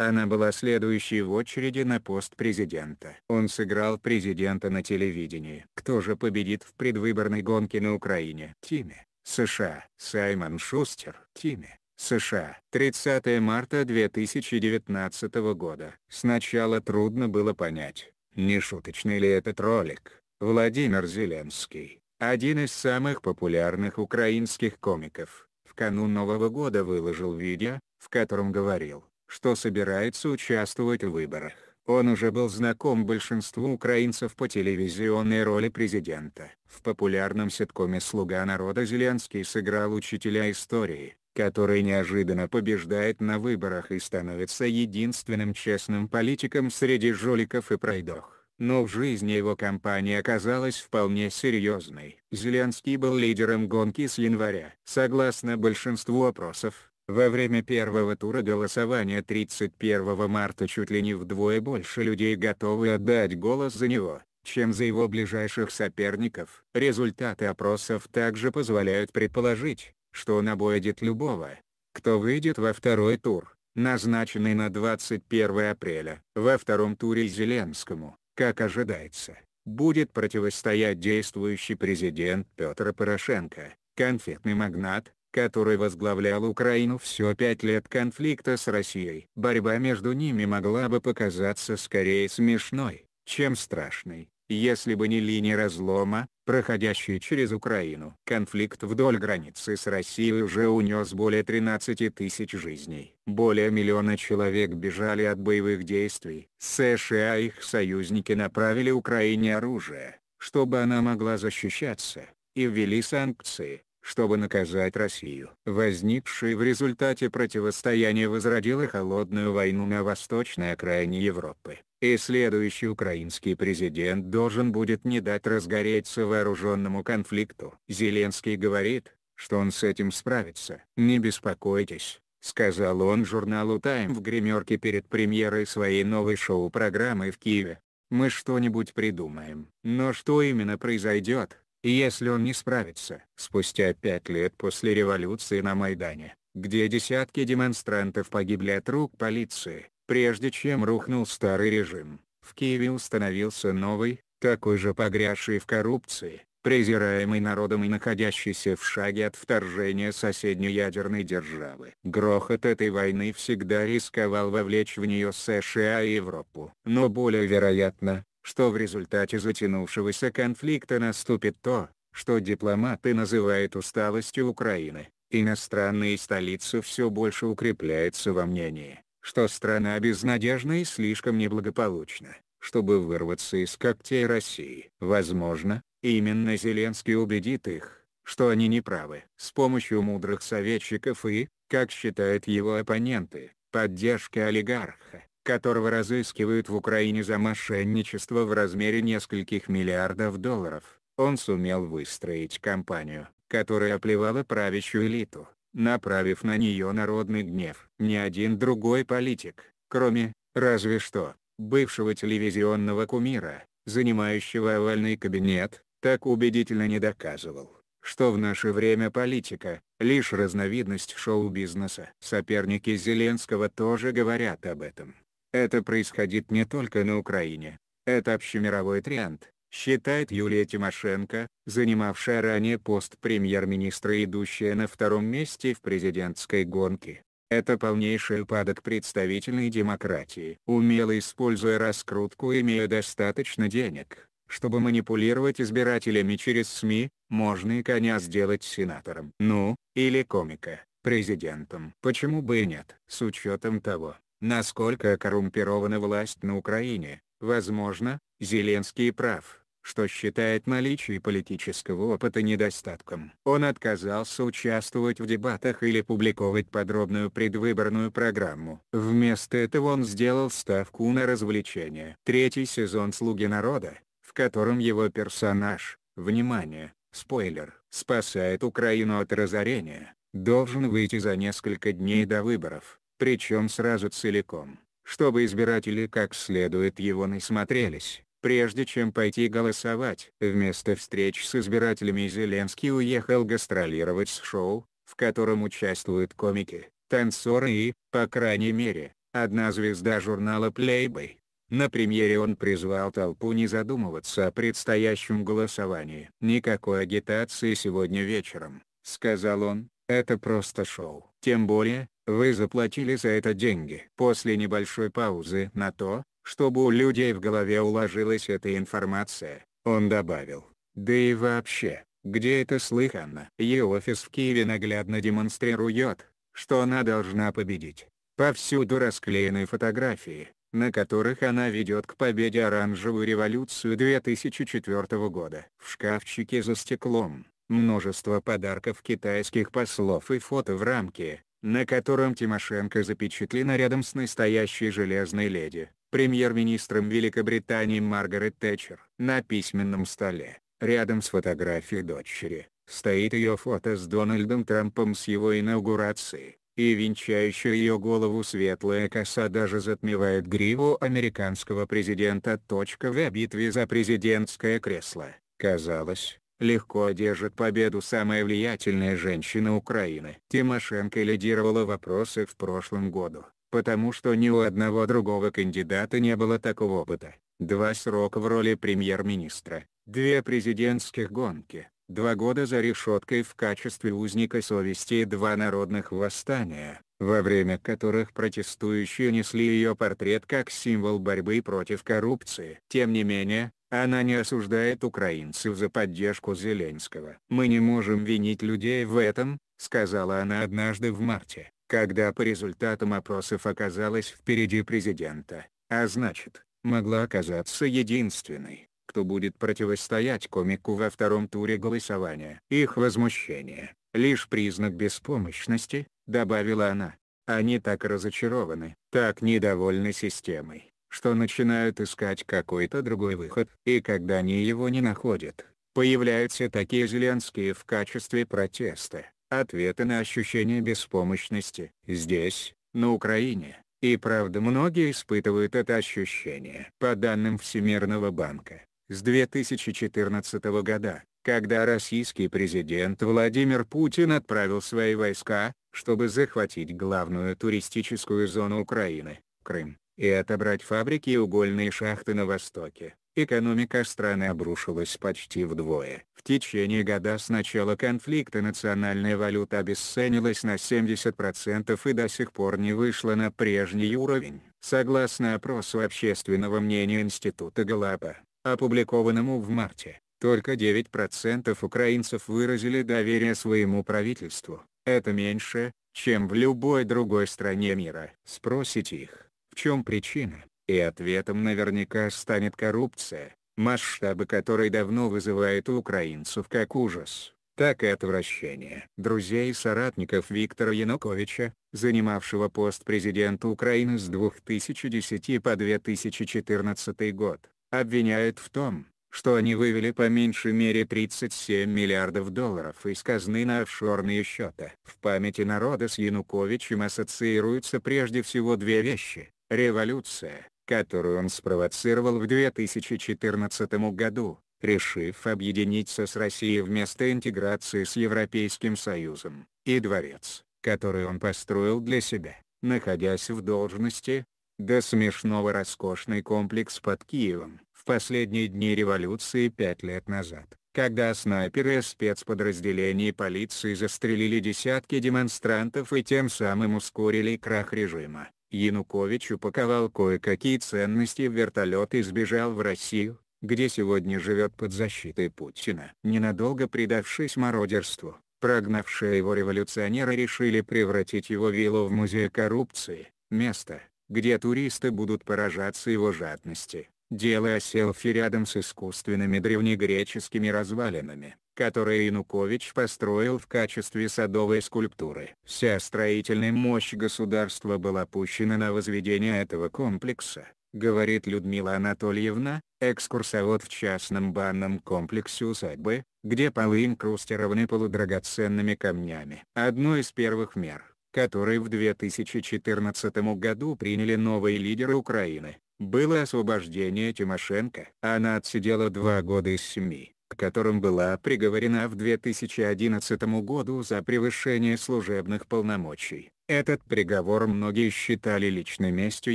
Она была следующей в очереди на пост президента. Он сыграл президента на телевидении. Кто же победит в предвыборной гонке на Украине? Тиме, США. Саймон Шустер, Тиме. США. 30 марта 2019 года. Сначала трудно было понять, не шуточный ли этот ролик. Владимир Зеленский, один из самых популярных украинских комиков, в канун Нового года выложил видео, в котором говорил что собирается участвовать в выборах. Он уже был знаком большинству украинцев по телевизионной роли президента. В популярном ситкоме «Слуга народа» Зеленский сыграл учителя истории, который неожиданно побеждает на выборах и становится единственным честным политиком среди жуликов и пройдох но в жизни его кампания оказалась вполне серьезной. Зеленский был лидером гонки с января. Согласно большинству опросов, во время первого тура голосования 31 марта чуть ли не вдвое больше людей готовы отдать голос за него, чем за его ближайших соперников. Результаты опросов также позволяют предположить, что он обойдет любого, кто выйдет во второй тур, назначенный на 21 апреля. Во втором туре Зеленскому, как ожидается, будет противостоять действующий президент Петр Порошенко, конфетный магнат, который возглавлял Украину все пять лет конфликта с Россией. Борьба между ними могла бы показаться скорее смешной, чем страшной, если бы не линия разлома, проходящая через Украину. Конфликт вдоль границы с Россией уже унес более 13 тысяч жизней. Более миллиона человек бежали от боевых действий. США и их союзники направили Украине оружие, чтобы она могла защищаться, и ввели санкции, чтобы наказать Россию. Возникшее в результате противостояния возродило холодную войну на восточной окраине Европы, и следующий украинский президент должен будет не дать разгореться вооруженному конфликту. Зеленский говорит, что он с этим справится. «Не беспокойтесь», — сказал он журналу Time в гримерке перед премьерой своей новой шоу-программы в Киеве. «Мы что-нибудь придумаем». Но что именно произойдет, и если он не справится, спустя пять лет после революции на Майдане, где десятки демонстрантов погибли от рук полиции, прежде чем рухнул старый режим, в Киеве установился новый, такой же погрязший в коррупции, презираемый народом и находящийся в шаге от вторжения соседней ядерной державы. Грохот этой войны всегда рисковал вовлечь в нее США и Европу. Но более вероятно, что в результате затянувшегося конфликта наступит то, что дипломаты называют усталостью Украины. Иностранные столицы все больше укрепляются во мнении, что страна безнадежна и слишком неблагополучна, чтобы вырваться из когтей России. Возможно, именно Зеленский убедит их, что они неправы, С помощью мудрых советчиков и, как считают его оппоненты, поддержки олигарха, которого разыскивают в Украине за мошенничество в размере нескольких миллиардов долларов, он сумел выстроить кампанию, которая оплевала правящую элиту, направив на нее народный гнев. Ни один другой политик, кроме, разве что, бывшего телевизионного кумира, занимающего овальный кабинет, так убедительно не доказывал, что в наше время политика – лишь разновидность шоу-бизнеса. Соперники Зеленского тоже говорят об этом. Это происходит не только на Украине. Это общемировой тренд, считает Юлия Тимошенко, занимавшая ранее пост премьер-министра и идущая на втором месте в президентской гонке. Это полнейший упадок представительной демократии. Умело используя раскрутку и имея достаточно денег, чтобы манипулировать избирателями через СМИ, можно и коня сделать сенатором. Ну, или комика, президентом. Почему бы и нет? С учетом того, насколько коррумпирована власть на Украине. Возможно, Зеленский прав, что считает наличие политического опыта недостатком. Он отказался участвовать в дебатах или публиковать подробную предвыборную программу. Вместо этого он сделал ставку на развлечения. Третий сезон «Слуги народа», в котором его персонаж, внимание, спойлер, спасает Украину от разорения, должен выйти за несколько дней до выборов причем сразу целиком, чтобы избиратели как следует его насмотрелись, прежде чем пойти голосовать. Вместо встреч с избирателями Зеленский уехал гастролировать с шоу, в котором участвуют комики, танцоры и, по крайней мере, одна звезда журнала Playboy. На премьере он призвал толпу не задумываться о предстоящем голосовании. «Никакой агитации сегодня вечером», — сказал он, — «это просто шоу». Тем более, вы заплатили за это деньги. После небольшой паузы на то, чтобы у людей в голове уложилась эта информация, он добавил. Да и вообще, где это слыхано? Ее офис в Киеве наглядно демонстрирует, что она должна победить. Повсюду расклеены фотографии, на которых она ведет к победе оранжевую революцию 2004 года. В шкафчике за стеклом, множество подарков китайских послов и фото в рамке, на котором Тимошенко запечатлена рядом с настоящей железной леди, премьер-министром Великобритании Маргарет Тэтчер. На письменном столе, рядом с фотографией дочери, стоит ее фото с Дональдом Трампом с его инаугурации, и венчающая ее голову светлая коса даже затмевает гриву американского президента. В битве за президентское кресло, казалось, легко одержит победу самая влиятельная женщина Украины. Тимошенко лидировала вопросы в прошлом году, потому что ни у одного другого кандидата не было такого опыта. Два срока в роли премьер-министра, две президентских гонки, два года за решеткой в качестве узника совести и два народных восстания во время которых протестующие несли ее портрет как символ борьбы против коррупции. Тем не менее, она не осуждает украинцев за поддержку Зеленского. «Мы не можем винить людей в этом», — сказала она однажды в марте, когда по результатам опросов оказалась впереди президента, а значит, могла оказаться единственной, кто будет противостоять комику во втором туре голосования. Их возмущение лишь признак беспомощности, добавила она. Они так разочарованы, так недовольны системой, что начинают искать какой-то другой выход, и когда они его не находят, появляются такие Зеленские в качестве протеста, ответы на ощущение беспомощности. Здесь, на Украине, и правда многие испытывают это ощущение. По данным Всемирного банка, с 2014 года, когда российский президент Владимир Путин отправил свои войска, чтобы захватить главную туристическую зону Украины, Крым, и отобрать фабрики и угольные шахты на востоке. Экономика страны обрушилась почти вдвое. В течение года с начала конфликта национальная валюта обесценилась на 70% и до сих пор не вышла на прежний уровень. Согласно опросу общественного мнения Института Галапа, опубликованному в марте, только 9% украинцев выразили доверие своему правительству. Это меньше, чем в любой другой стране мира. Спросите их, в чем причина, и ответом наверняка станет коррупция, масштабы которой давно вызывают у украинцев как ужас, так и отвращение. Друзей и соратников Виктора Януковича, занимавшего пост президента Украины с 2010 по 2014 год, обвиняют в том, что они вывели по меньшей мере 37 миллиардов долларов из казны на офшорные счета. В памяти народа с Януковичем ассоциируются прежде всего две вещи. Революция, которую он спровоцировал в 2014 году, решив объединиться с Россией вместо интеграции с Европейским Союзом, и дворец, который он построил для себя, находясь в должности, до смешного роскошный комплекс под Киевом, в последние дни революции пять лет назад, когда снайперы спецподразделений полиции застрелили десятки демонстрантов и тем самым ускорили крах режима. Янукович упаковал кое-какие ценности в вертолет и сбежал в Россию, где сегодня живет под защитой Путина. Ненадолго предавшись мародерству, прогнавшие его революционеры решили превратить его виллу в музей коррупции, место, где туристы будут поражаться его жадности, делая селфи рядом с искусственными древнегреческими развалинами, которые Янукович построил в качестве садовой скульптуры. Вся строительная мощь государства была пущена на возведение этого комплекса, говорит Людмила Анатольевна, экскурсовод в частном банном комплексе усадьбы, где полы инкрустированы полудрагоценными камнями. Одно из первых мер, которые в 2014 году приняли новые лидеры Украины, было освобождение Тимошенко. Она отсидела два года из семи, к которым была приговорена в 2011 году за превышение служебных полномочий. Этот приговор многие считали личной местью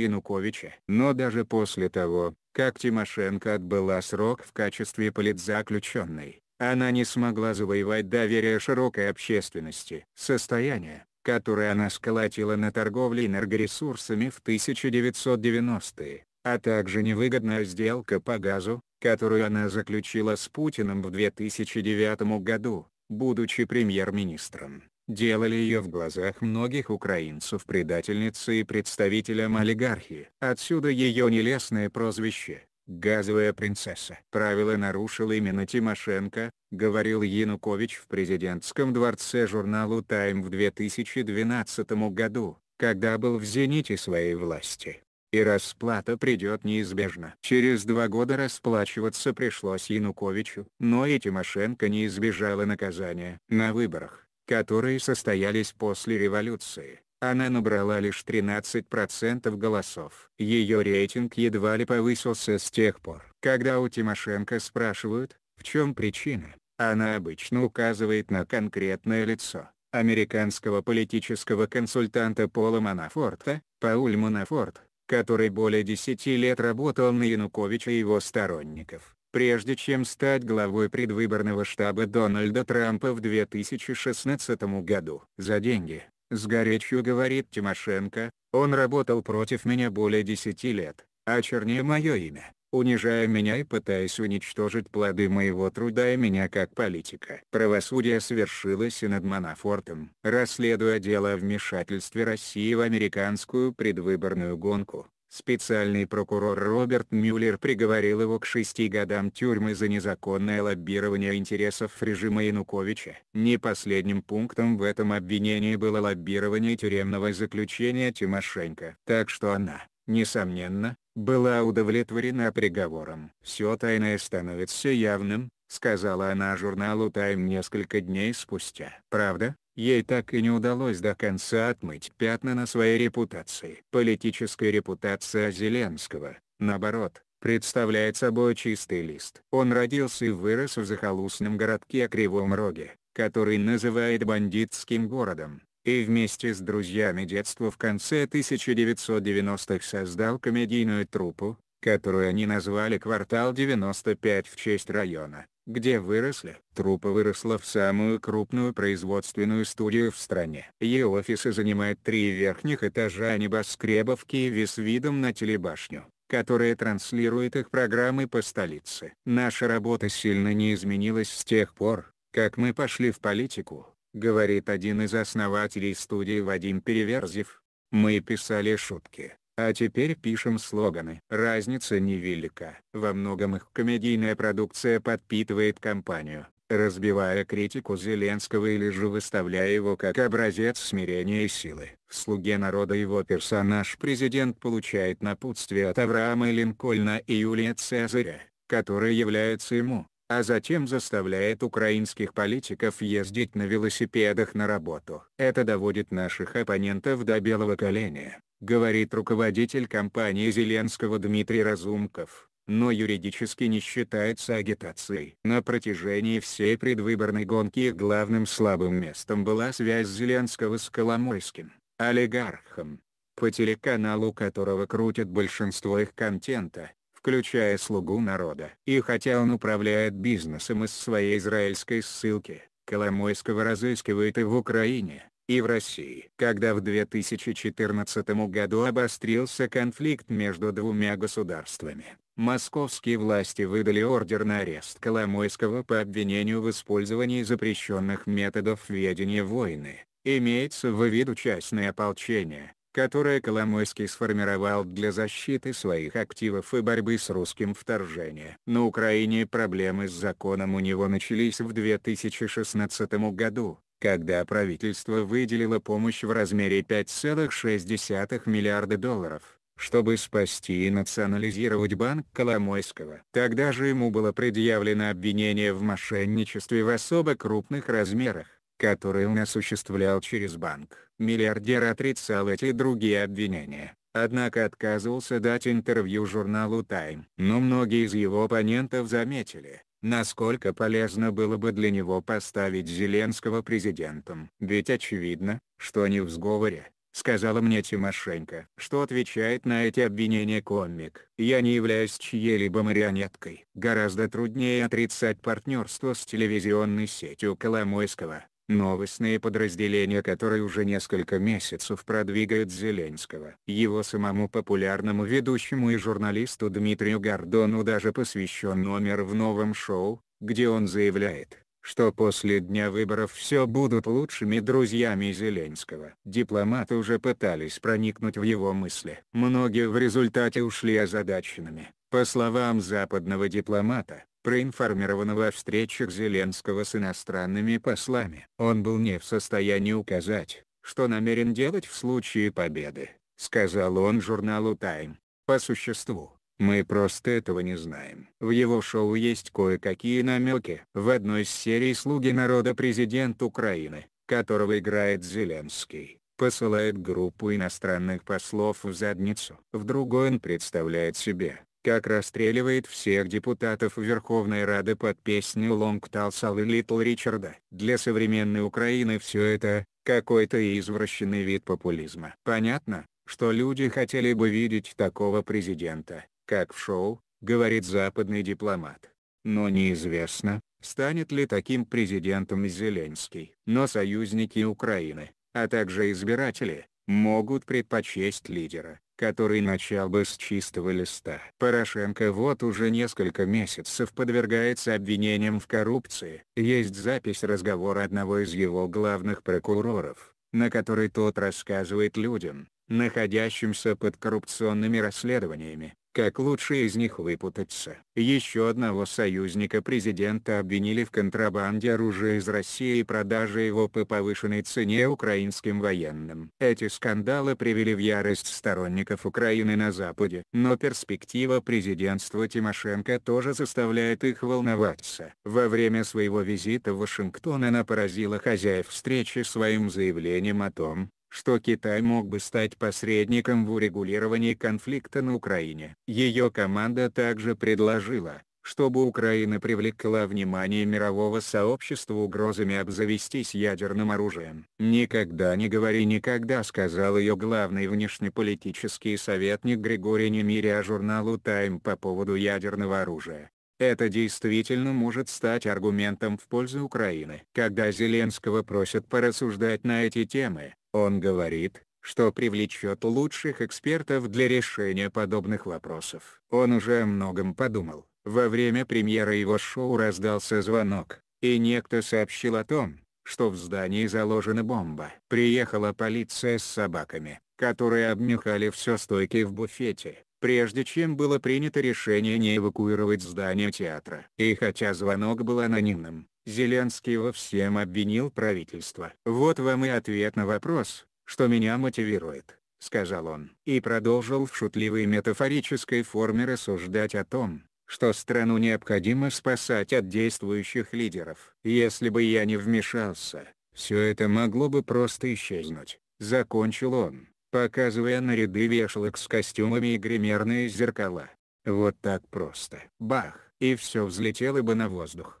Януковича. Но даже после того, как Тимошенко отбыла срок в качестве политзаключенной, она не смогла завоевать доверие широкой общественности. Состояние, которое она сколотила на торговле энергоресурсами в 1990-е, а также невыгодная сделка по газу, которую она заключила с Путиным в 2009 году, будучи премьер-министром, делали ее в глазах многих украинцев предательницей и представителем олигархии. Отсюда ее нелестное прозвище «Газовая принцесса». Правила нарушил именно Тимошенко, говорил Янукович в президентском дворце журналу «Тайм» в 2012 году, когда был в зените своей власти и расплата придет неизбежно. Через два года расплачиваться пришлось Януковичу, но и Тимошенко не избежала наказания. На выборах, которые состоялись после революции, она набрала лишь 13% голосов. Ее рейтинг едва ли повысился с тех пор. Когда у Тимошенко спрашивают, в чем причина, она обычно указывает на конкретное лицо американского политического консультанта Пола Манафорта, Пауль Манафорт, который более 10 лет работал на Януковича и его сторонников, прежде чем стать главой предвыборного штаба Дональда Трампа в 2016 году. «За деньги», — с горечью говорит Тимошенко, — «он работал против меня более 10 лет, а чернее мое имя, унижая меня и пытаясь уничтожить плоды моего труда и меня как политика. Правосудие свершилось и над Манафортом, расследуя дело о вмешательстве России в американскую предвыборную гонку. Специальный прокурор Роберт Мюллер приговорил его к шести годам тюрьмы за незаконное лоббирование интересов режима Януковича. Не последним пунктом в этом обвинении было лоббирование тюремного заключения Тимошенко. Так что она, несомненно, была удовлетворена приговором. «Все тайное становится явным», — сказала она журналу Time несколько дней спустя. Правда, ей так и не удалось до конца отмыть пятна на своей репутации. Политическая репутация Зеленского, наоборот, представляет собой чистый лист. Он родился и вырос в захолустном городке Кривом Роге, который называет бандитским городом и вместе с друзьями детства в конце 1990-х создал комедийную труппу, которую они назвали «Квартал 95» в честь района, где выросли. Труппа выросла в самую крупную производственную студию в стране. Ее офисы занимают три верхних этажа небоскреба в Киеве с видом на телебашню которая транслирует их программы по столице. Наша работа сильно не изменилась с тех пор, как мы пошли в политику говорит один из основателей студии Вадим Переверзев. Мы писали шутки, а теперь пишем слоганы. Разница невелика. Во многом их комедийная продукция подпитывает компанию, разбивая критику Зеленского или же выставляя его как образец смирения и силы. В «Слуге народа» его персонаж президент получает напутствие от Авраама Линкольна и Юлия Цезаря, которые являются ему, а затем заставляет украинских политиков ездить на велосипедах на работу. Это доводит наших оппонентов до белого коленя, говорит руководитель компании Зеленского Дмитрий Разумков но юридически не считается агитацией. На протяжении всей предвыборной гонки главным слабым местом была связь Зеленского с Коломойским, олигархом, по телеканалу которого крутят большинство их контента, включая слугу народа. И хотя он управляет бизнесом из своей израильской ссылки, Коломойского разыскивают и в Украине, и в России. Когда в 2014 году обострился конфликт между двумя государствами, московские власти выдали ордер на арест Коломойского по обвинению в использовании запрещенных методов ведения войны, имеется в виду частное ополчение, которое Коломойский сформировал для защиты своих активов и борьбы с русским вторжением. На Украине проблемы с законом у него начались в 2016 году, когда правительство выделило помощь в размере 5,6 миллиарда долларов, чтобы спасти и национализировать банк Коломойского. Тогда же ему было предъявлено обвинение в мошенничестве в особо крупных размерах которые он осуществлял через банк. Миллиардер отрицал эти и другие обвинения, однако отказывался дать интервью журналу Time. Но многие из его оппонентов заметили, насколько полезно было бы для него поставить Зеленского президентом. «Ведь очевидно, что они в сговоре», — сказала мне Тимошенко. Что отвечает на эти обвинения комик? «Я не являюсь чьей-либо марионеткой». Гораздо труднее отрицать партнерство с телевизионной сетью Коломойского новостные подразделения которые уже несколько месяцев продвигают Зеленского. Его самому популярному ведущему и журналисту Дмитрию Гордону даже посвящен номер в новом шоу, где он заявляет, что после дня выборов все будут лучшими друзьями Зеленского. Дипломаты уже пытались проникнуть в его мысли. Многие в результате ушли озадаченными. По словам западного дипломата, проинформированного о встречах Зеленского с иностранными послами. Он был не в состоянии указать, что намерен делать в случае победы, сказал он журналу Time. По существу, мы просто этого не знаем. В его шоу есть кое-какие намеки. В одной из серий «Слуги народа» президент Украины, которого играет Зеленский, посылает группу иностранных послов в задницу. В другой он представляет себе, как расстреливает всех депутатов Верховной Рады под песню «Long Tall Sal» и «Литл Ричарда». Для современной Украины все это – какой-то извращенный вид популизма. Понятно, что люди хотели бы видеть такого президента, как в шоу, говорит западный дипломат. Но неизвестно, станет ли таким президентом Зеленский. Но союзники Украины, а также избиратели, могут предпочесть лидера, который начал бы с чистого листа. Порошенко вот уже несколько месяцев подвергается обвинениям в коррупции. Есть запись разговора одного из его главных прокуроров, на которой тот рассказывает людям, находящимся под коррупционными расследованиями, как лучше из них выпутаться. Еще одного союзника президента обвинили в контрабанде оружия из России и продаже его по повышенной цене украинским военным. Эти скандалы привели в ярость сторонников Украины на Западе. Но перспектива президентства Тимошенко тоже заставляет их волноваться. Во время своего визита в Вашингтон она поразила хозяев встречи своим заявлением о том, что Китай мог бы стать посредником в урегулировании конфликта на Украине. Ее команда также предложила, чтобы Украина привлекла внимание мирового сообщества угрозами обзавестись ядерным оружием. «Никогда не говори никогда», — сказал ее главный внешнеполитический советник Григорий Немиря журналу Time по поводу ядерного оружия. Это действительно может стать аргументом в пользу Украины. Когда Зеленского просят порассуждать на эти темы, он говорит, что привлечет лучших экспертов для решения подобных вопросов. Он уже о многом подумал. Во время премьеры его шоу раздался звонок, и некто сообщил о том, что в здании заложена бомба. Приехала полиция с собаками, которые обнюхали все стойки в буфете, прежде чем было принято решение не эвакуировать здание театра. И хотя звонок был анонимным, Зеленский во всем обвинил правительство. «Вот вам и ответ на вопрос, что меня мотивирует», — сказал он. И продолжил в шутливой метафорической форме рассуждать о том, что страну необходимо спасать от действующих лидеров. «Если бы я не вмешался, все это могло бы просто исчезнуть», — закончил он, показывая на ряды вешалок с костюмами и гримерные зеркала. Вот так просто. Бах! И все взлетело бы на воздух.